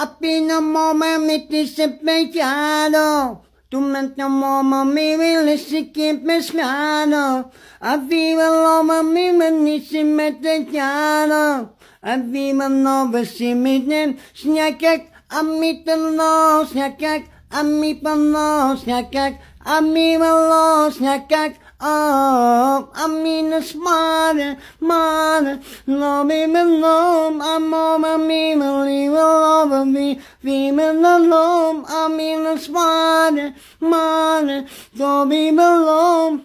Up in the moment, me desesperado. Tú me enamoró, mi vida sigue pescado. Aviva loma, mi benísima tejado. Aviva nova, si mi dem, snakek, a mi telo, snakek, a mi pano, snakek, a mi velo, Oh, I'm in a smarter, smarter, love me alone, I'm on my memory in the alone. I'm in a spot, man, don't be alone.